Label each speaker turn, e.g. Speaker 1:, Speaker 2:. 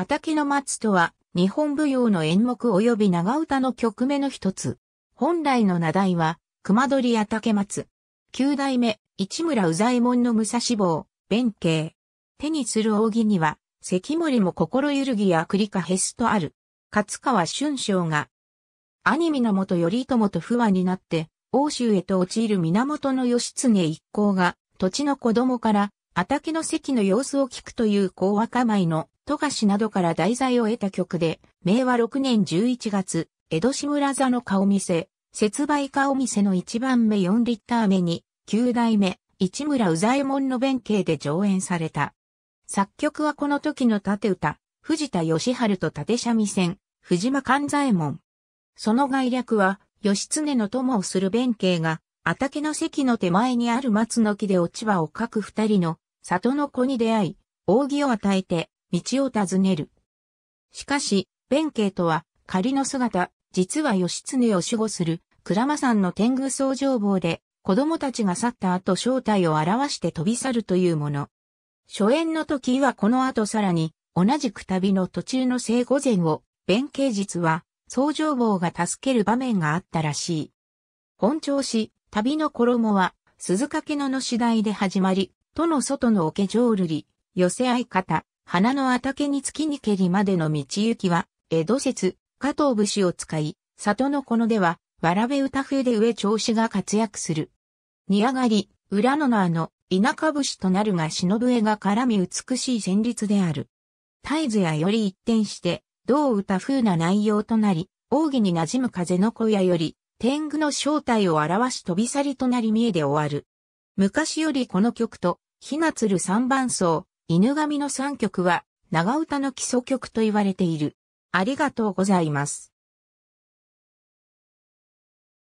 Speaker 1: あたきの松とは、
Speaker 2: 日本舞踊の演目及び長唄の曲目の一つ。本来の名題は、熊取あたけ松。九代目、市村宇左衛門の武蔵坊、弁慶。手にする扇には、関森も心揺るぎや栗かへすとある。勝川春章が、アニメの元頼朝と不和になって、欧州へと陥る源義経一行が、土地の子供から、あたけの関の様子を聞くという講和構いの富樫などから題材を得た曲で、明和6年11月、江戸志村座の顔見せ、節売顔見せの1番目4リッター目に、9代目、市村宇左衛門の弁慶で上演された。作曲はこの時の盾歌、藤田義春と盾三味線、藤間勘左衛門。その概略は、義経の友をする弁慶が、畑の席の手前にある松の木で落ち葉をかく二人の、里の子に出会い、扇を与えて、道を尋ねる。しかし、弁慶とは仮の姿、実は義経を守護する鞍馬山の天狗僧城坊で子供たちが去った後正体を表して飛び去るというもの。初演の時はこの後さらに同じく旅の途中の生午前を弁慶実は僧城坊が助ける場面があったらしい。本調子、旅の衣は鈴掛のの次第で始まり、都の外の桶浄瑠璃、寄せ合い方、花の畑に月に蹴りまでの道行きは、江戸説、加藤節を使い、里のこのでは、わらべ歌風で上調子が活躍する。煮上がり、裏野のあの、田舎節となるが忍笛が絡み美しい旋律である。絶えずやより一転して、同歌風な内容となり、奥義に馴染む風の小屋より、天狗の正体を表し飛び去りとなり見えで終わる。昔よりこの曲と、ひなつる三番層、犬神の3曲は長唄の基礎曲と言われている。
Speaker 1: ありがとうございます。